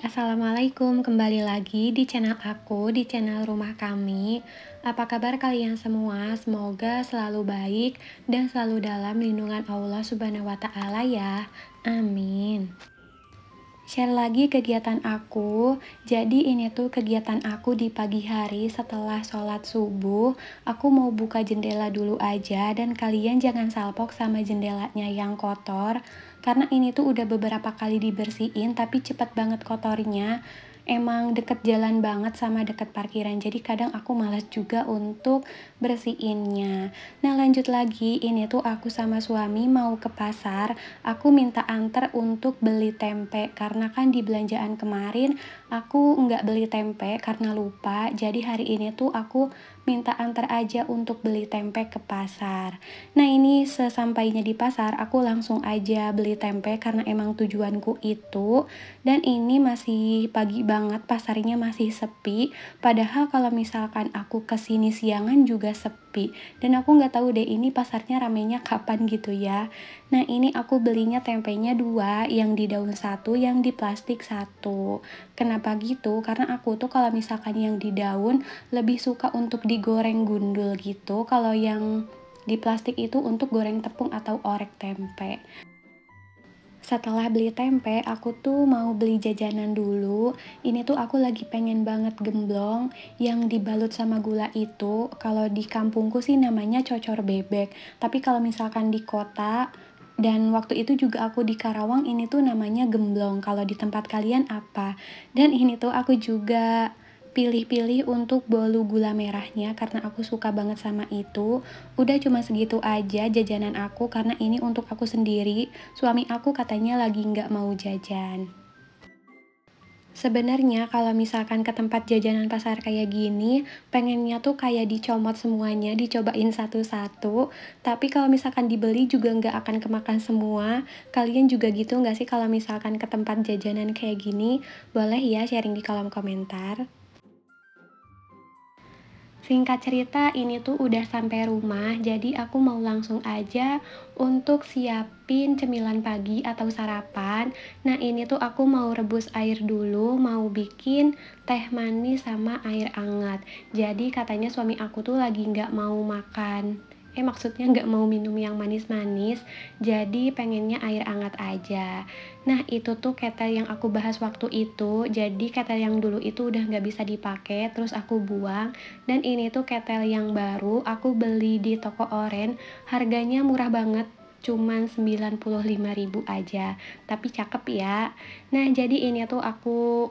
Assalamualaikum. Kembali lagi di channel aku, di channel rumah kami. Apa kabar kalian semua? Semoga selalu baik dan selalu dalam lindungan Allah Subhanahu wa Ta'ala, ya. Amin share lagi kegiatan aku. Jadi ini tuh kegiatan aku di pagi hari setelah sholat subuh. Aku mau buka jendela dulu aja dan kalian jangan salpok sama jendelanya yang kotor. Karena ini tuh udah beberapa kali dibersihin tapi cepet banget kotornya emang deket jalan banget sama deket parkiran jadi kadang aku malas juga untuk bersihinnya nah lanjut lagi ini tuh aku sama suami mau ke pasar aku minta antar untuk beli tempe karena kan di belanjaan kemarin aku nggak beli tempe karena lupa jadi hari ini tuh aku minta antar aja untuk beli tempe ke pasar. Nah ini sesampainya di pasar aku langsung aja beli tempe karena emang tujuanku itu. Dan ini masih pagi banget pasarnya masih sepi. Padahal kalau misalkan aku kesini siangan juga sepi sepi dan aku nggak tahu deh ini pasarnya ramenya kapan gitu ya nah ini aku belinya tempenya dua yang di daun satu yang di plastik satu kenapa gitu karena aku tuh kalau misalkan yang di daun lebih suka untuk digoreng gundul gitu kalau yang di plastik itu untuk goreng tepung atau orek tempe. Setelah beli tempe, aku tuh mau beli jajanan dulu. Ini tuh aku lagi pengen banget gemblong yang dibalut sama gula itu. Kalau di kampungku sih namanya cocor bebek. Tapi kalau misalkan di kota dan waktu itu juga aku di Karawang ini tuh namanya gemblong. Kalau di tempat kalian apa? Dan ini tuh aku juga pilih-pilih untuk bolu gula merahnya karena aku suka banget sama itu. Udah cuma segitu aja jajanan aku karena ini untuk aku sendiri. Suami aku katanya lagi nggak mau jajan. Sebenarnya kalau misalkan ke tempat jajanan pasar kayak gini, pengennya tuh kayak dicomot semuanya, dicobain satu-satu. Tapi kalau misalkan dibeli juga nggak akan kemakan semua. Kalian juga gitu nggak sih kalau misalkan ke tempat jajanan kayak gini? Boleh ya sharing di kolom komentar. Singkat cerita, ini tuh udah sampai rumah, jadi aku mau langsung aja untuk siapin cemilan pagi atau sarapan. Nah, ini tuh aku mau rebus air dulu, mau bikin teh manis sama air hangat. Jadi katanya suami aku tuh lagi nggak mau makan eh maksudnya nggak mau minum yang manis-manis jadi pengennya air hangat aja nah itu tuh ketel yang aku bahas waktu itu jadi ketel yang dulu itu udah nggak bisa dipakai terus aku buang dan ini tuh ketel yang baru aku beli di toko oren harganya murah banget cuman 95.000 aja tapi cakep ya nah jadi ini tuh aku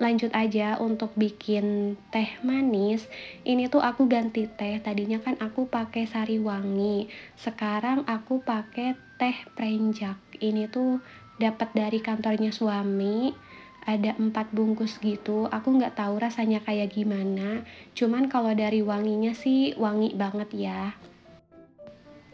lanjut aja untuk bikin teh manis ini tuh aku ganti teh tadinya kan aku pakai sari wangi sekarang aku pakai teh prenjak ini tuh dapat dari kantornya suami ada empat bungkus gitu aku nggak tahu rasanya kayak gimana cuman kalau dari wanginya sih wangi banget ya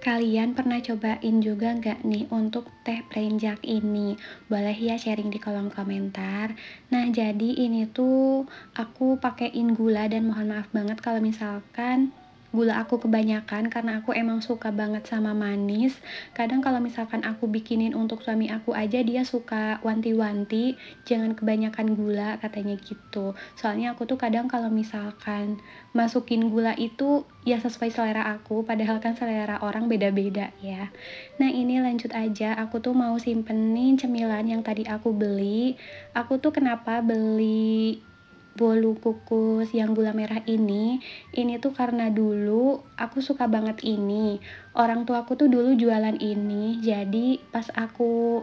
Kalian pernah cobain juga nggak nih untuk teh prenjak ini? Boleh ya sharing di kolom komentar. Nah, jadi ini tuh aku pakein gula dan mohon maaf banget kalau misalkan gula aku kebanyakan karena aku emang suka banget sama manis. Kadang kalau misalkan aku bikinin untuk suami aku aja dia suka wanti-wanti jangan kebanyakan gula katanya gitu. Soalnya aku tuh kadang kalau misalkan masukin gula itu ya sesuai selera aku padahal kan selera orang beda-beda ya. Nah, ini lanjut aja aku tuh mau simpenin cemilan yang tadi aku beli. Aku tuh kenapa beli bolu kukus yang gula merah ini, ini tuh karena dulu aku suka banget ini. Orang tua aku tuh dulu jualan ini, jadi pas aku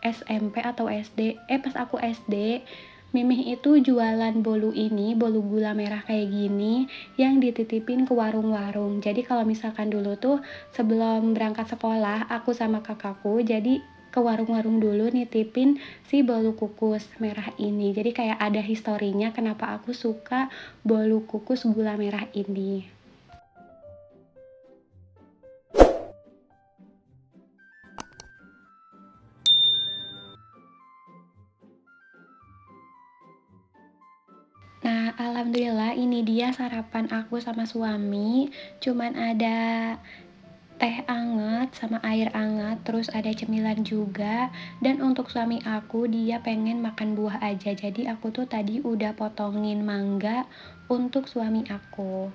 SMP atau SD, eh pas aku SD, Mimih itu jualan bolu ini, bolu gula merah kayak gini yang dititipin ke warung-warung. Jadi kalau misalkan dulu tuh sebelum berangkat sekolah, aku sama kakakku jadi ke warung-warung dulu nitipin si bolu kukus merah ini jadi kayak ada historinya kenapa aku suka bolu kukus gula merah ini Nah, alhamdulillah ini dia sarapan aku sama suami. Cuman ada teh anget sama air anget, terus ada cemilan juga. Dan untuk suami aku dia pengen makan buah aja. Jadi aku tuh tadi udah potongin mangga untuk suami aku.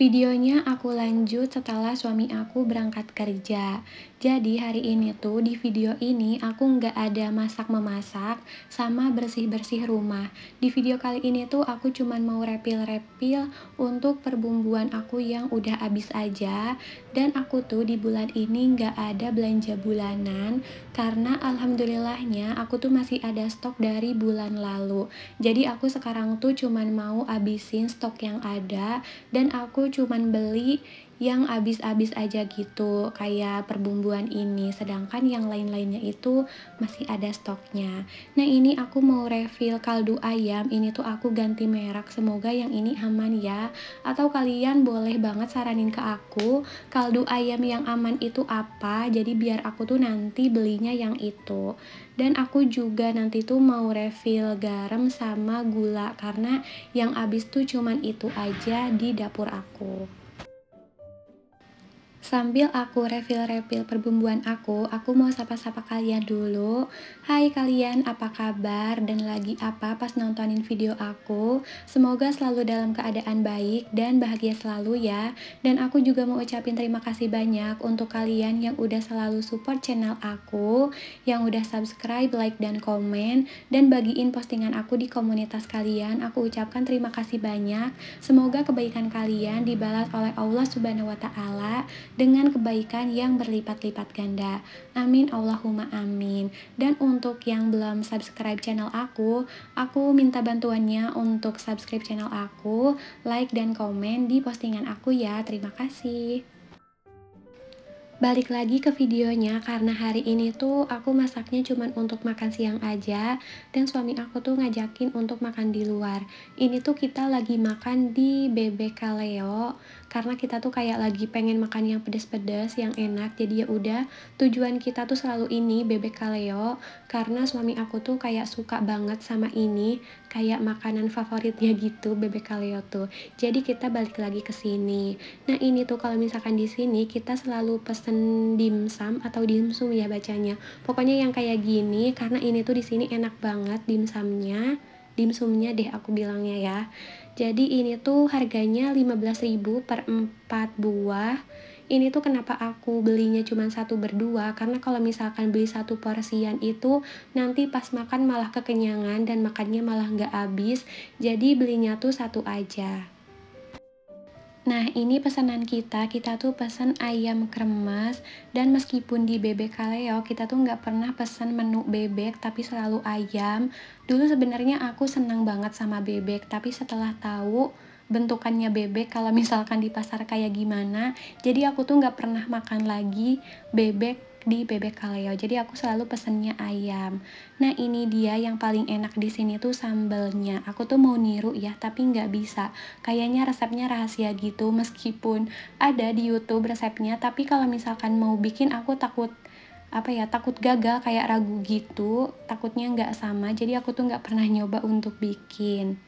Videonya aku lanjut setelah suami aku berangkat kerja. Jadi hari ini tuh di video ini aku nggak ada masak-memasak sama bersih-bersih rumah. Di video kali ini tuh aku cuman mau repil-repil untuk perbumbuan aku yang udah habis aja. Dan aku tuh di bulan ini nggak ada belanja bulanan karena alhamdulillahnya aku tuh masih ada stok dari bulan lalu. Jadi aku sekarang tuh cuman mau abisin stok yang ada dan aku cuman beli yang abis-abis aja gitu kayak perbumbuan ini sedangkan yang lain-lainnya itu masih ada stoknya nah ini aku mau refill kaldu ayam ini tuh aku ganti merek semoga yang ini aman ya atau kalian boleh banget saranin ke aku kaldu ayam yang aman itu apa jadi biar aku tuh nanti belinya yang itu dan aku juga nanti tuh mau refill garam sama gula karena yang abis tuh cuman itu aja di dapur aku Sambil aku refill-refill perbumbuan aku, aku mau sapa-sapa kalian dulu. Hai kalian, apa kabar dan lagi apa pas nontonin video aku? Semoga selalu dalam keadaan baik dan bahagia selalu ya. Dan aku juga mau ucapin terima kasih banyak untuk kalian yang udah selalu support channel aku, yang udah subscribe, like, dan komen, dan bagiin postingan aku di komunitas kalian. Aku ucapkan terima kasih banyak. Semoga kebaikan kalian dibalas oleh Allah Subhanahu wa Ta'ala dengan kebaikan yang berlipat-lipat ganda. Amin Allahumma amin. Dan untuk yang belum subscribe channel aku, aku minta bantuannya untuk subscribe channel aku, like dan komen di postingan aku ya. Terima kasih. Balik lagi ke videonya karena hari ini tuh aku masaknya cuma untuk makan siang aja dan suami aku tuh ngajakin untuk makan di luar. Ini tuh kita lagi makan di Bebek Kaleo karena kita tuh kayak lagi pengen makan yang pedes-pedes yang enak. Jadi ya udah tujuan kita tuh selalu ini Bebek Kaleo karena suami aku tuh kayak suka banget sama ini kayak makanan favoritnya gitu Bebek Kaleo tuh. Jadi kita balik lagi ke sini. Nah, ini tuh kalau misalkan di sini kita selalu pesen dimsum atau dimsum ya bacanya. Pokoknya yang kayak gini karena ini tuh di sini enak banget dimsumnya. Dimsumnya deh aku bilangnya ya. Jadi ini tuh harganya 15.000 per 4 buah. Ini tuh kenapa aku belinya cuma satu berdua karena kalau misalkan beli satu porsian itu nanti pas makan malah kekenyangan dan makannya malah nggak habis. Jadi belinya tuh satu aja. Nah, ini pesanan kita, kita tuh pesan ayam kremes dan meskipun di Bebek Kaleo kita tuh nggak pernah pesan menu bebek tapi selalu ayam. Dulu sebenarnya aku senang banget sama bebek, tapi setelah tahu bentukannya bebek kalau misalkan di pasar kayak gimana, jadi aku tuh nggak pernah makan lagi bebek di bebek kaleo. Jadi aku selalu pesennya ayam. Nah ini dia yang paling enak di sini tuh sambelnya. Aku tuh mau niru ya, tapi nggak bisa. Kayaknya resepnya rahasia gitu, meskipun ada di YouTube resepnya. Tapi kalau misalkan mau bikin, aku takut apa ya takut gagal kayak ragu gitu takutnya nggak sama jadi aku tuh nggak pernah nyoba untuk bikin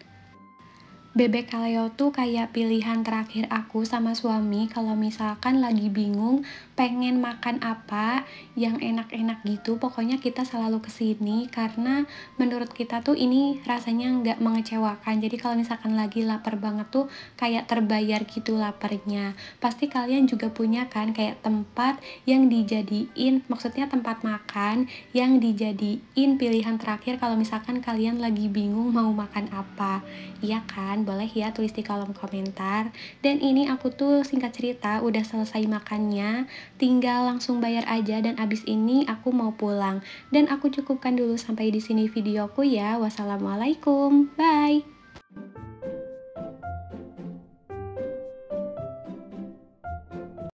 bebek kaleo tuh kayak pilihan terakhir aku sama suami kalau misalkan lagi bingung pengen makan apa yang enak-enak gitu pokoknya kita selalu kesini karena menurut kita tuh ini rasanya nggak mengecewakan jadi kalau misalkan lagi lapar banget tuh kayak terbayar gitu laparnya pasti kalian juga punya kan kayak tempat yang dijadiin maksudnya tempat makan yang dijadiin pilihan terakhir kalau misalkan kalian lagi bingung mau makan apa iya kan boleh ya tulis di kolom komentar. Dan ini aku tuh singkat cerita udah selesai makannya, tinggal langsung bayar aja dan abis ini aku mau pulang. Dan aku cukupkan dulu sampai di sini videoku ya. Wassalamualaikum, bye!